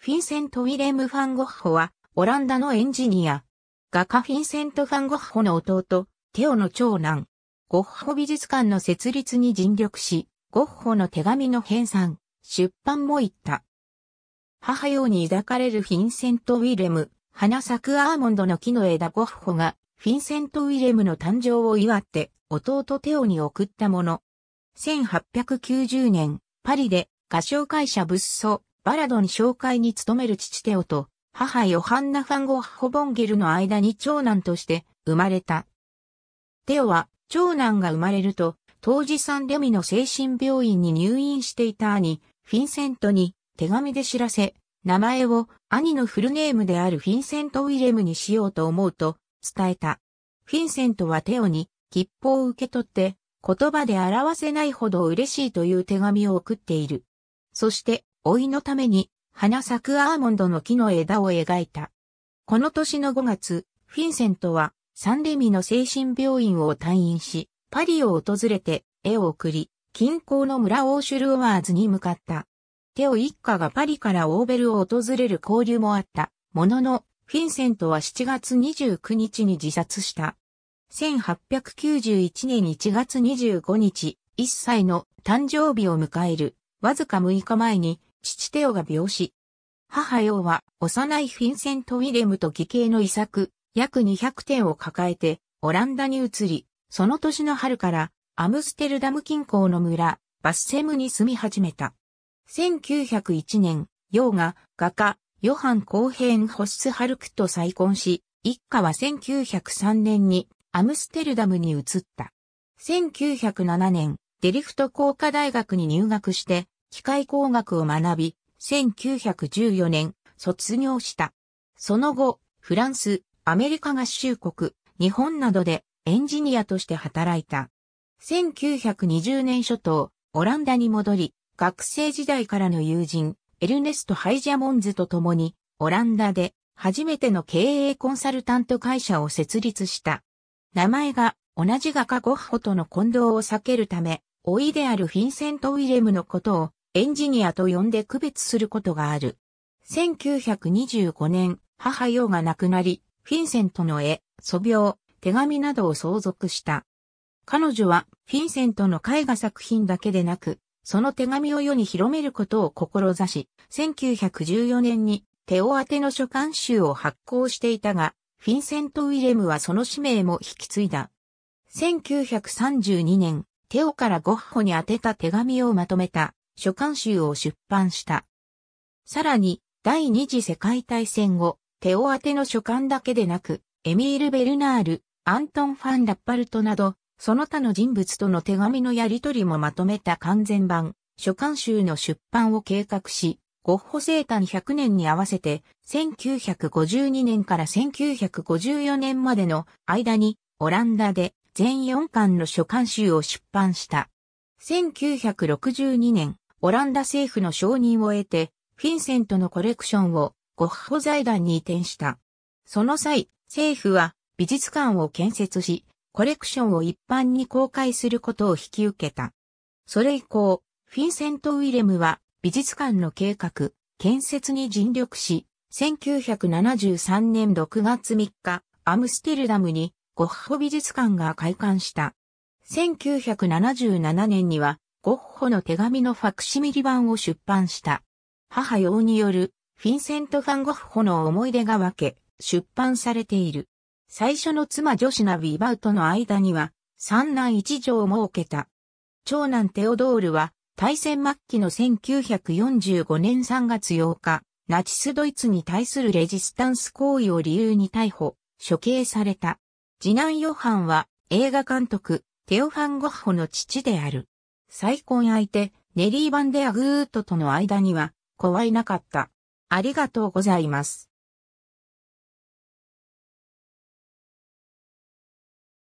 フィンセント・ウィレム・ファンゴッホは、オランダのエンジニア。画家フィンセント・ファンゴッホの弟、テオの長男。ゴッホ美術館の設立に尽力し、ゴッホの手紙の編纂、出版も行った。母ように抱かれるフィンセント・ウィレム、花咲くアーモンドの木の枝ゴッホが、フィンセント・ウィレムの誕生を祝って、弟テオに送ったもの。1890年、パリで、画商会社物装、バラドン紹介に努める父テオと、母ヨハンナ・ファンゴホ・ボンゲルの間に長男として生まれた。テオは、長男が生まれると、当時サンレミの精神病院に入院していた兄、フィンセントに手紙で知らせ、名前を兄のフルネームであるフィンセント・ウィレムにしようと思うと伝えた。フィンセントはテオに切符を受け取って言葉で表せないほど嬉しいという手紙を送っている。そして老いのために、花咲くアーモンドの木の枝を描いた。この年の5月、フィンセントは、サンレミの精神病院を退院し、パリを訪れて、絵を送り、近郊の村オーシュルワーズに向かった。テオ一家がパリからオーベルを訪れる交流もあった。ものの、フィンセントは7月29日に自殺した。1891年1月25日、1歳の誕生日を迎える、わずか6日前に、父テオが病死。母ヨは幼いフィンセント・ウィレムと義兄の遺作、約200点を抱えてオランダに移り、その年の春からアムステルダム近郊の村、バッセムに住み始めた。1901年、ヨが画家、ヨハン・コーヘン・ホッス・ハルクと再婚し、一家は1903年にアムステルダムに移った。1907年、デリフト工科大学に入学して、機械工学を学び、1914年卒業した。その後、フランス、アメリカ合衆国、日本などでエンジニアとして働いた。1920年初頭、オランダに戻り、学生時代からの友人、エルネスト・ハイジャモンズと共に、オランダで初めての経営コンサルタント会社を設立した。名前が同じ画家ゴッホとの混同を避けるため、老いであるフィンセント・ウィレムのことをエンジニアと呼んで区別することがある。1925年、母よが亡くなり、フィンセントの絵、素描、手紙などを相続した。彼女は、フィンセントの絵画作品だけでなく、その手紙を世に広めることを志し、1914年にテオ宛ての書簡集を発行していたが、フィンセント・ウィレムはその使命も引き継いだ。1932年、テオからゴッホに宛てた手紙をまとめた書簡集を出版した。さらに、第二次世界大戦後、手を当ての書簡だけでなく、エミール・ベルナール、アントン・ファン・ラッパルトなど、その他の人物との手紙のやり取りもまとめた完全版、書簡集の出版を計画し、ゴッホ生誕100年に合わせて、1952年から1954年までの間に、オランダで全4巻の書簡集を出版した。1962年、オランダ政府の承認を得て、フィンセントのコレクションをゴッホ財団に移転した。その際、政府は美術館を建設し、コレクションを一般に公開することを引き受けた。それ以降、フィンセント・ウィレムは美術館の計画、建設に尽力し、1973年6月3日、アムステルダムにゴッホ美術館が開館した。1977年にはゴッホの手紙のファクシミリ版を出版した。母用によるフィンセント・ファン・ゴッホの思い出が分け、出版されている。最初の妻女子ナビーバウとの間には、三男一女を設けた。長男テオドールは、大戦末期の1945年3月8日、ナチスドイツに対するレジスタンス行為を理由に逮捕、処刑された。次男ヨハンは、映画監督、テオファン・ゴッホの父である。再婚相手、ネリー・バンデアグートとの間には、怖いなかった。ありがとうございます。